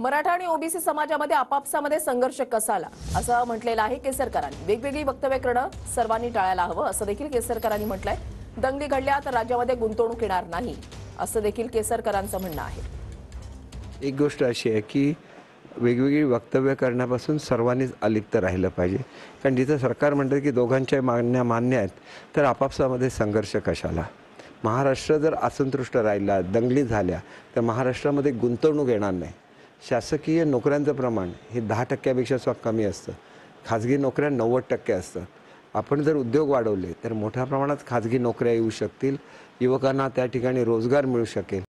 मराठा आणि ओबीसी समाजामध्ये आपापसामध्ये संघर्ष कसा आला असं म्हटलेलं आहे केसरकरांनी वेगवेगळी वक्तव्य करणं सर्वांनी टाळायला हवं असं देखील केसरकरांनी म्हटलंय दंगली घडल्या तर राज्यामध्ये गुंतवणूक येणार नाही असं देखील केसरकरांचं म्हणणं आहे एक गोष्ट अशी आहे की वेगवेगळी वक्तव्य करण्यापासून सर्वांनीच अलिप्त राहिलं पाहिजे कारण जिथं सरकार म्हणतं की दोघांच्या मागण्या मान्य आहेत तर आपापसामध्ये संघर्ष कशाला महाराष्ट्र जर असंतुष्ट राहिला दंगली झाल्या तर महाराष्ट्रामध्ये गुंतवणूक येणार नाही शासकीय नोकऱ्यांचं प्रमाण हे दहा टक्क्यापेक्षा सुद्धा कमी असतं खाजगी नोकऱ्या नव्वद टक्के असतात आपण जर उद्योग वाढवले तर मोठ्या प्रमाणात खाजगी नोकऱ्या येऊ शकतील युवकांना त्या ठिकाणी रोजगार मिळू शकेल